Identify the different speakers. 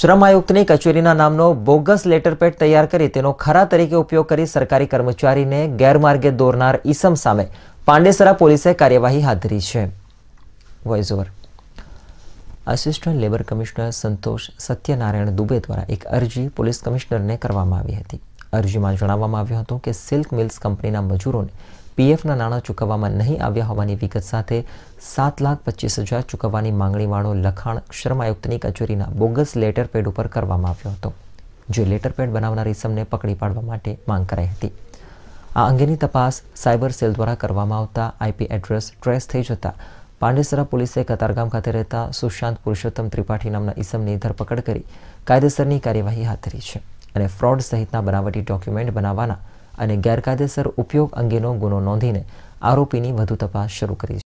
Speaker 1: શ્રમ આયુક્તની કચેરીના નામનો બોગસ લેટરપેડ તૈયાર કરી તેનો ખરા તરીકે ઉપયોગ કરી સરકારી કર્મચારીને ગેરમાર્ગે દોરનાર ઈસમ સામે પાંડેસરા પોલીસે કાર્યવાહી હાથ ધરી છે voice over assistant labour commissioner Santosh Satyanarayan Dubey દ્વારા એક અરજી પોલીસ કમિશનરને કરવામાં આવી હતી અરજીમાં જણાવવામાં આવ્યું હતું કે સિલ્ક મિલ્સ કંપનીના મજૂરોને પીએફના નાણાં ચૂકવવામાં નહીં આવ્યા હોવાની વિગત સાથે સાત લાખ પચીસ હજાર ચૂકવવાની માંગણીવાળો લખાણ આયુક્તની કચેરીના બોગસ લેટર પેડ ઉપર કરવામાં આવ્યો હતો જે લેટર પેડ બનાવનાર સમને પકડી પાડવા માટે માંગ કરાઈ હતી આ અંગેની તપાસ સાયબર સેલ દ્વારા કરવામાં આવતા આઈપી એડ્રેસ ટ્રેસ થઈ જતાં પાંડેસરા પોલીસે કતારગામ ખાતે રહેતા સુશાંત પુરુષોત્તમ ત્રિપાઠી નામના ઈસમની ધરપકડ કરી કાયદેસરની કાર્યવાહી હાથ ધરી છે અને ફ્રોડ સહિતના બનાવટી ડોક્યુમેન્ટ બનાવવાના અને ગેરકાયદેસર ઉપયોગ અંગેનો ગુનો નોંધીને આરોપીની વધુ તપાસ શરૂ કરી છે